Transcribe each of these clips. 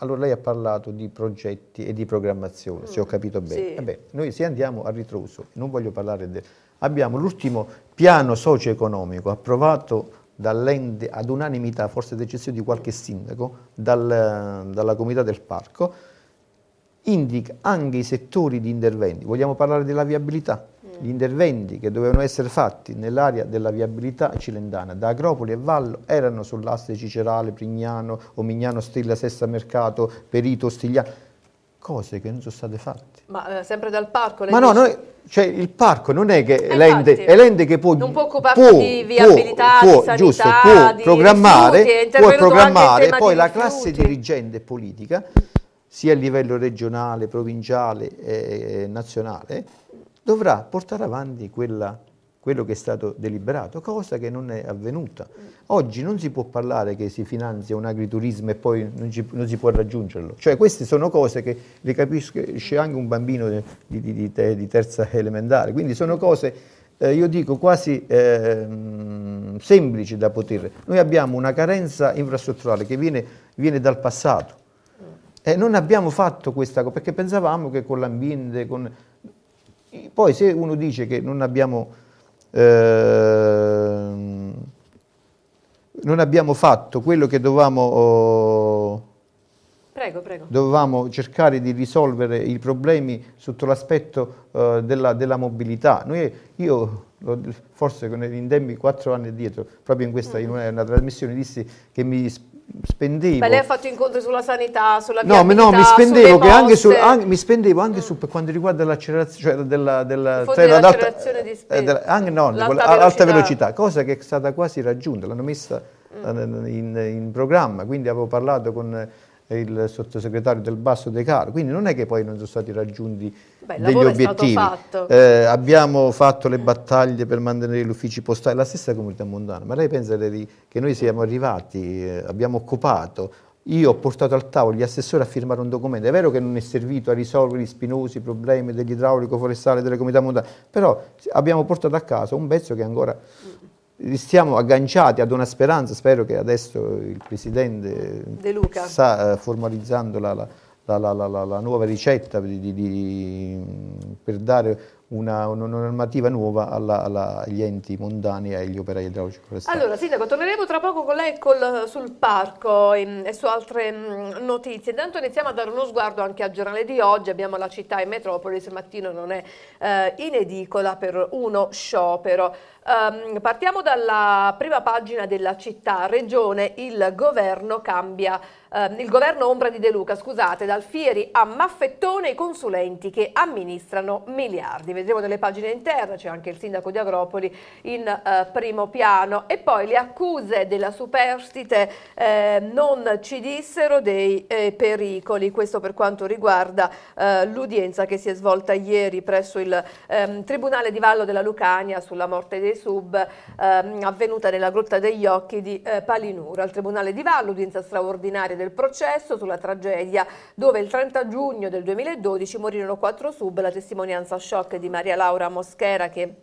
Allora lei ha parlato di progetti e di programmazione, mm. se ho mm, capito bene. Sì. Vabbè, noi se andiamo a ritroso, non voglio parlare del... Abbiamo l'ultimo piano socio-economico approvato dall'ente ad unanimità, forse decisione di qualche sindaco, dal, dalla comunità del parco, indica anche i settori di interventi. Vogliamo parlare della viabilità? gli interventi che dovevano essere fatti nell'area della viabilità cilendana da Acropoli e Vallo erano sull'asse Cicerale, Prignano, Omignano, Stella, Sessa Mercato, Perito, Stigliano, cose che non sono state fatte. Ma eh, sempre dal parco? Ma no, noi, cioè, il parco non è che eh, l'ente, è l'ente che può... Non può occuparsi può, di viabilità, può, di sanità, giusto, può di programmare, rifiuti, può programmare poi la classe dirigente politica, sia a livello regionale, provinciale eh, nazionale, dovrà portare avanti quella, quello che è stato deliberato, cosa che non è avvenuta. Oggi non si può parlare che si finanzia un agriturismo e poi non, ci, non si può raggiungerlo. Cioè queste sono cose che le capisce anche un bambino di, di, di, di terza elementare, quindi sono cose... Eh, io dico quasi eh, semplici da poter. Noi abbiamo una carenza infrastrutturale che viene, viene dal passato e non abbiamo fatto questa cosa perché pensavamo che con l'ambiente, con... Poi se uno dice che non abbiamo, eh, non abbiamo fatto quello che dovevamo, oh, prego, prego. dovevamo cercare di risolvere i problemi sotto l'aspetto eh, della, della, mobilità, Noi, io forse con Indembi quattro anni dietro, proprio in questa in mm. una, in una trasmissione, dissi che mi spendevo. Beh, lei ha fatto incontri sulla sanità, sulla no, viabilità, no, mi spendevo anche, su, anche, mi spendevo anche mm. su, per quanto riguarda l'accelerazione, cioè della, della cioè, di di eh, spesa, anche no, l'alta, velocità. alta velocità, cosa che è stata quasi raggiunta, l'hanno messa mm. in, in, programma, quindi avevo parlato con il sottosegretario del Basso De Caro, quindi non è che poi non sono stati raggiunti Beh, degli obiettivi. Fatto. Eh, abbiamo fatto le battaglie per mantenere gli uffici postali, la stessa comunità mondana, ma lei pensa che noi siamo arrivati, eh, abbiamo occupato, io ho portato al tavolo gli assessori a firmare un documento, è vero che non è servito a risolvere gli spinosi problemi dell'idraulico forestale delle comunità mondane, però abbiamo portato a casa un pezzo che ancora mm stiamo agganciati ad una speranza, spero che adesso il Presidente De Luca. sta eh, formalizzando la, la, la, la nuova ricetta di, di, di, per dare una, una, normativa nuova alla, alla, agli enti mondani e agli operai idraulici forestali. Allora, Sindaco, torneremo tra poco con lei col, sul parco e, ehm, e, su altre mm, notizie. Intanto iniziamo a dare uno sguardo anche al giornale di oggi. Abbiamo la città in metropoli, il mattino non è eh, in edicola per uno sciopero. Um, partiamo dalla prima pagina della città, regione, il governo cambia ehm, il governo Ombra di De Luca, scusate, dal Fieri a Maffettone i consulenti che amministrano miliardi vedremo nelle pagine interne, c'è anche il sindaco di Agropoli in eh, primo piano. E poi le accuse della superstite eh, non ci dissero dei eh, pericoli, questo per quanto riguarda eh, l'udienza che si è svolta ieri presso il ehm, Tribunale di Vallo della Lucania sulla morte dei sub ehm, avvenuta nella Grotta degli Occhi di eh, Palinura. Al Tribunale di Vallo, udienza straordinaria del processo sulla tragedia dove il 30 giugno del 2012 morirono quattro sub, la testimonianza shock di di Maria Laura Moschera che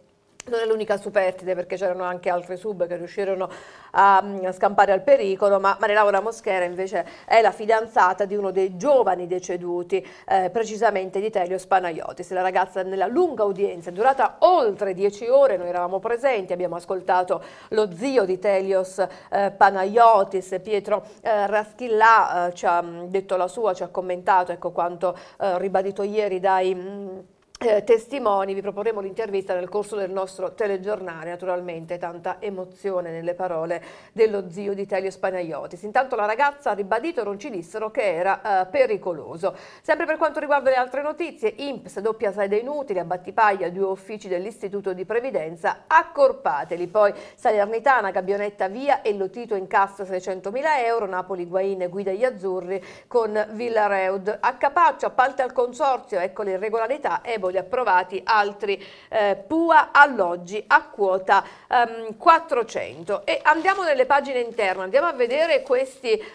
non è l'unica superstite perché c'erano anche altre sub che riuscirono a, mm, a, scampare al pericolo, ma Maria Laura Moschera invece è la fidanzata di uno dei giovani deceduti, eh, precisamente di Telio Spanaiotis. La ragazza nella lunga udienza, durata oltre dieci ore, noi eravamo presenti, abbiamo ascoltato lo zio di Telios eh, Panayotis, Pietro eh, Raschillà, eh, ci ha mm, detto la sua, ci ha commentato ecco, quanto eh, ribadito ieri dai... Mh, mm, eh, testimoni, vi proporremo l'intervista nel corso del nostro telegiornale, naturalmente tanta emozione nelle parole dello zio di Telio Spanaiotis. Intanto la ragazza ha ribadito Roncinissero che era eh, pericoloso. Sempre per quanto riguarda le altre notizie, IMPS, doppia sede inutile, a Battipaglia, due uffici dell'Istituto di Previdenza, accorpateli. Poi Salernitana, Gabbionetta via e Lotito in cassa 600.000 euro, Napoli, Guain, Guida gli Azzurri con Villareud. A Capaccio, appalta al consorzio, ecco le irregolarità, Ebo singoli approvati, altri eh, PUA alloggi a quota ehm, 400. E andiamo nelle pagine interne, andiamo a vedere questi eh,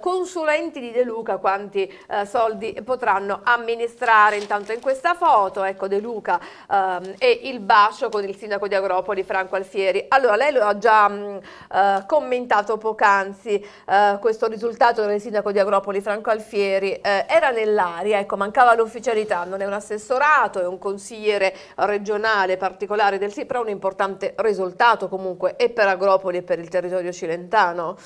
consulenti di De Luca quanti eh, soldi potranno amministrare. Intanto in questa foto, ecco De Luca ehm, e il bacio con il sindaco di Agropoli, Franco Alfieri. Allora, lei lo ha già mh, mm, eh, commentato poc'anzi, eh, questo risultato del sindaco di Agropoli, Franco Alfieri, eh, era nell'aria, ecco, mancava l'ufficialità, non è un assessorato, e un consigliere regionale particolare del SIPRA, un importante risultato comunque e per Agropoli e per il territorio cilentano.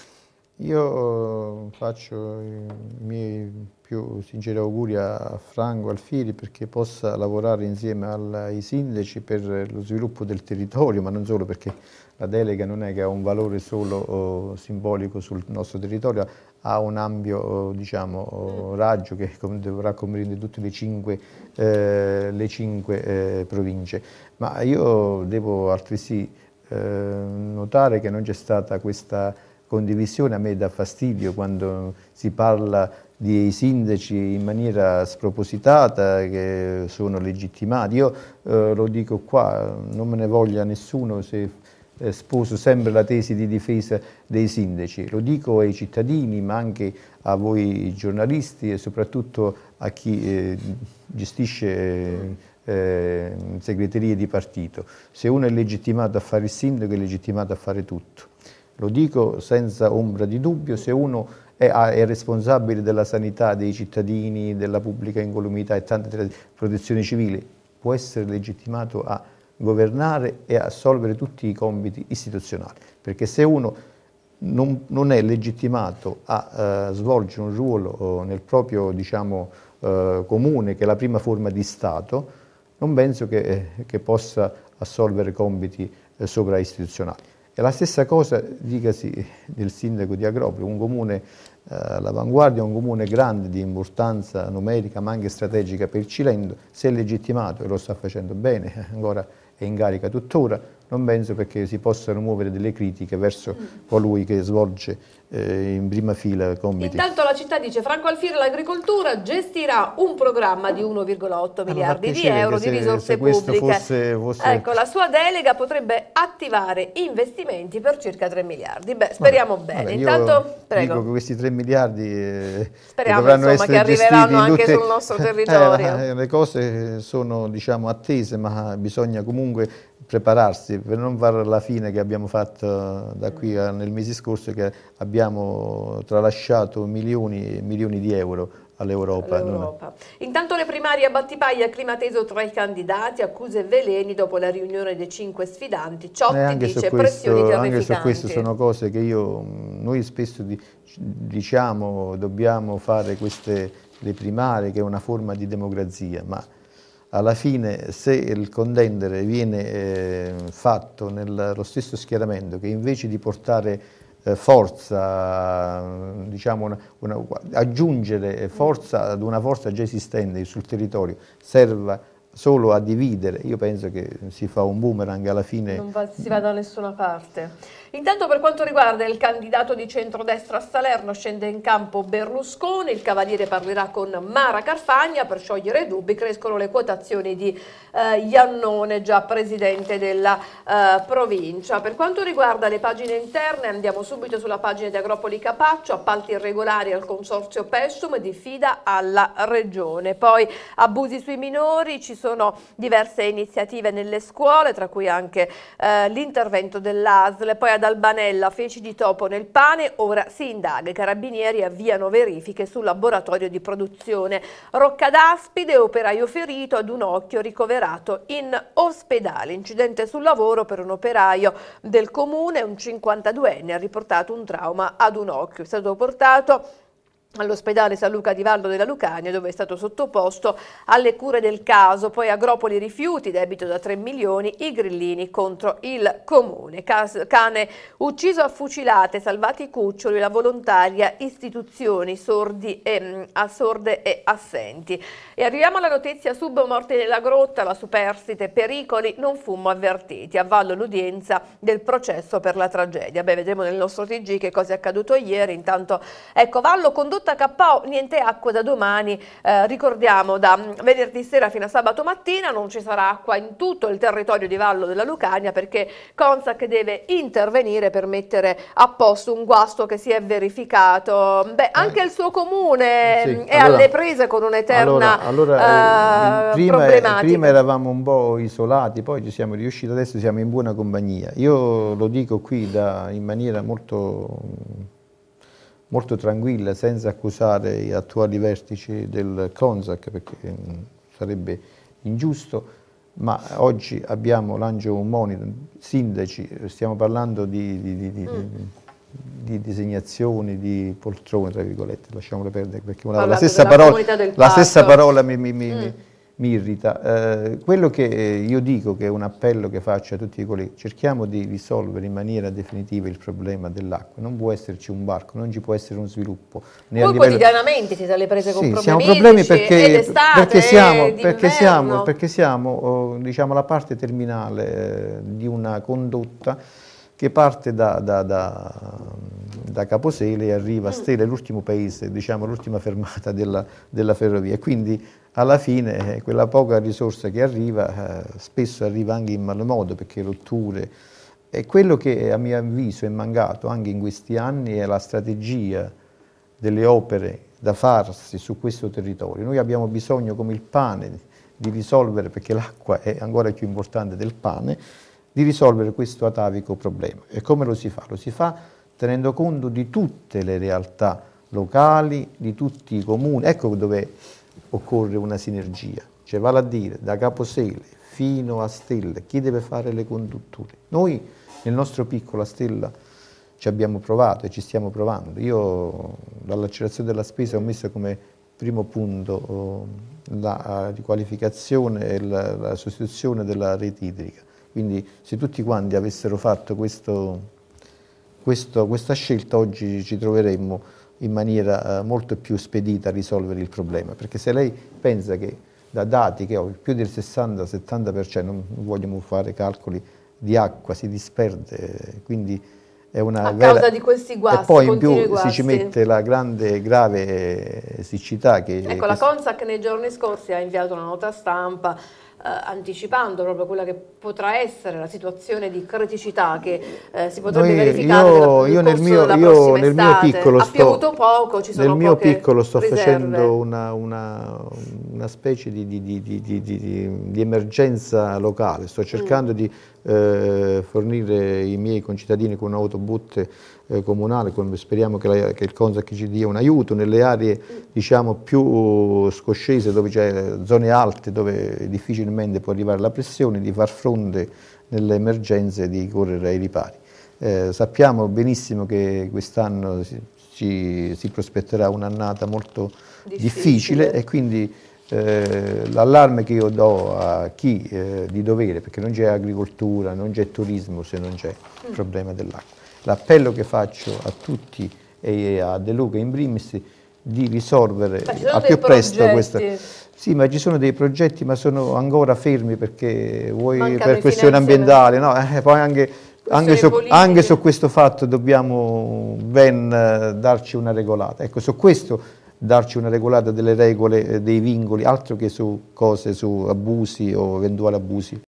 Io eh, faccio i miei più sinceri auguri a Franco Alfieri perché possa lavorare insieme ai sindaci per lo sviluppo del territorio, ma non solo perché la delega non è che ha un valore solo oh, simbolico sul nostro territorio, ha un ampio oh, diciamo, oh, raggio che dovrà comprendere tutte le cinque, eh, le cinque eh, province. Ma io devo altresì eh, notare che non c'è stata questa condivisione, a me dà fastidio quando si parla dei sindaci in maniera spropositata, che sono legittimati. Io eh, lo dico qua, non me ne voglia nessuno se eh, sposo sempre la tesi di difesa dei sindaci, lo dico ai cittadini, ma anche a voi giornalisti e soprattutto a chi eh, gestisce... Eh, eh segreterie di partito. Se uno è legittimato a fare il sindaco è legittimato a fare tutto. Lo dico senza ombra di dubbio, se uno Ah, è responsabile della sanità dei cittadini, della pubblica incolumità e tante protezioni civili, può essere legittimato a governare e a assolvere tutti i compiti istituzionali. Perché se uno non, non è legittimato a eh, svolgere un ruolo eh, nel proprio diciamo, eh, comune, che è la prima forma di Stato, non penso che, eh, che possa assolvere compiti eh, sovra e la stessa cosa, dicasi, del sindaco di Agropoli, un comune eh, all'avanguardia, un comune grande di importanza numerica ma anche strategica per il Cilento, se è legittimato e lo sta facendo bene, ancora è in carica tuttora, non penso perché si possano muovere delle critiche verso mm. colui che svolge eh, in prima fila compiti. Intanto la città dice Franco Alfieri l'agricoltura gestirà un programma di 1,8 miliardi di euro se, di risorse pubbliche. Fosse, fosse... Ecco, la sua delega potrebbe attivare investimenti per circa 3 miliardi. Beh, speriamo vabbè, bene. Vabbè, Intanto, prego. dico che questi 3 miliardi eh, speriamo, dovranno insomma, essere che arriveranno tutte... anche sul nostro eh, territorio. Eh, le cose sono diciamo, attese, ma bisogna comunque prepararsi per non fare la fine che abbiamo fatto da qui a, nel mese scorso che abbiamo tralasciato milioni e milioni di euro all'Europa. All Intanto le primarie a Battipaglia, teso tra i candidati, accuse e veleni dopo la riunione dei cinque sfidanti, Ciotti eh, anche dice questo, pressioni Anche su questo sono cose che io, noi spesso diciamo dobbiamo fare queste le primarie che è una forma di democrazia, ma alla fine se il contendere viene eh, fatto nello stesso schieramento che invece di portare eh, forza, diciamo una, una, aggiungere forza ad una forza già esistente sul territorio serva solo a dividere, io penso che si fa un boomerang alla fine. Non va, si va da nessuna parte. Intanto per quanto riguarda il candidato di centrodestra a Salerno scende in campo Berlusconi, il Cavaliere parlerà con Mara Carfagna per sciogliere i dubbi, crescono le quotazioni di eh, Iannone, già presidente della eh, provincia. Per quanto riguarda le pagine interne andiamo subito sulla pagina di Agropoli Capaccio, appalti irregolari al consorzio Pessum, diffida alla regione. Poi abusi sui minori, ci sono sono diverse iniziative nelle scuole, tra cui anche eh, l'intervento dell'ASL, poi ad Albanella feci di topo nel pane, ora si indaga, i carabinieri avviano verifiche sul laboratorio di produzione. Rocca d'Aspide, operaio ferito ad un occhio ricoverato in ospedale, incidente sul lavoro per un operaio del comune, un 52enne ha riportato un trauma ad un occhio, è stato portato all'ospedale San Luca di Vallo della Lucania dove è stato sottoposto alle cure del caso, poi Agropoli rifiuti, debito da 3 milioni, i grillini contro il comune, Cas cane ucciso a fucilate, salvati i cuccioli, la volontaria, istituzioni sordi e, mm, a sorde e assenti. E arriviamo alla notizia sub morte nella grotta, la superstite, pericoli, non fummo avvertiti, a Vallo l'udienza del processo per la tragedia. Beh, vedremo nel nostro TG che cosa è accaduto ieri, intanto ecco Vallo condotto tutta KO, niente acqua da domani, eh, ricordiamo da mm, venerdì sera fino a sabato mattina non ci sarà acqua in tutto il territorio di Vallo della Lucania perché Consac deve intervenire per mettere a posto un guasto che si è verificato. Beh, eh. anche eh, il suo comune eh sì. Mm, è allora, alle prese con un'eterna allora, allora, eh, eh, prima, problematica. Prima eravamo un po' isolati, poi ci siamo riusciti, adesso siamo in buona compagnia. Io lo dico qui da, in maniera molto molto tranquilla, senza accusare gli attuali vertici del CONSAC, perché mm, sarebbe ingiusto, ma oggi abbiamo l'Angelo Monito, sindaci, stiamo parlando di, di, di, di, mm. designazioni, di poltrone, tra virgolette, lasciamole perdere, perché la stessa, parola, la stessa parola mi, mi, mi mm mi irrita. Eh, quello che io dico, che è un appello che faccio a tutti i colleghi, cerchiamo di risolvere in maniera definitiva il problema dell'acqua. Non può esserci un barco, non ci può essere un sviluppo. Né Voi livello... quotidianamente siete alle prese con sì, problemi, siamo problemi perché, perché siamo, perché siamo, perché oh, siamo diciamo, la parte terminale eh, di una condotta che parte da, da, da, da Caposele e arriva a mm. Stella, l'ultimo paese, diciamo l'ultima fermata della, della ferrovia. Quindi alla fine eh, quella poca risorsa che arriva eh, spesso arriva anche in modo perché rotture. E quello che a mio avviso è mancato anche in questi anni è la strategia delle opere da farsi su questo territorio. Noi abbiamo bisogno come il pane di risolvere, perché l'acqua è ancora più importante del pane, di risolvere questo atavico problema. E come lo si fa? Lo si fa tenendo conto di tutte le realtà locali, di tutti i comuni. Ecco dove occorre una sinergia. Cioè vale a dire da Caposele fino a Stella, chi deve fare le condutture? Noi nel nostro piccolo a Stella ci abbiamo provato e ci stiamo provando. Io dall'accelerazione della spesa ho messo come primo punto oh, la riqualificazione eh, e la, la sostituzione della rete idrica quindi se tutti quanti avessero fatto questo, questo, questa scelta oggi ci troveremmo in maniera eh, molto più spedita a risolvere il problema, perché se lei pensa che da dati che ho più del 60-70%, non vogliamo fare calcoli di acqua, si disperde, quindi è una a vera... causa di questi guasti. E poi in più guasti. si ci mette la grande grave siccità che... Ecco, che... la Consac nei giorni scorsi ha inviato una nota stampa eh, anticipando proprio quella che potrà essere la situazione di criticità che eh, si potrebbe Noi, verificare io, nel, io nel mio, io nel mio piccolo ha sto, poco, ci sono nel mio piccolo sto riserve. facendo una, una, una specie di, di, di, di emergenza locale sto mm. cercando mm. di eh, fornire i miei concittadini con un autobut eh, comunale, con, speriamo che, la, che, il Consac ci dia un aiuto, nelle aree diciamo, più scoscese, dove c'è zone alte, dove difficilmente può arrivare la pressione, di far fronte nelle emergenze e di correre ai ripari. Eh, sappiamo benissimo che quest'anno si, si, prospetterà un'annata molto difficile, difficile e quindi eh, l'allarme che io do a chi eh, di dovere, perché non c'è agricoltura, non c'è turismo se non c'è il mm. problema dell'acqua. L'appello che faccio a tutti e a De Luca in primis di risolvere al più presto questa. Sì, ma ci sono dei progetti, ma sono ancora fermi perché vuoi Mancano per questione ambientale, no? eh, poi anche, anche, su, anche, su, questo fatto dobbiamo ben eh, darci una regolata. Ecco, su questo darci una regolata delle regole, eh, dei vincoli, altro che su cose, su abusi o eventuali abusi.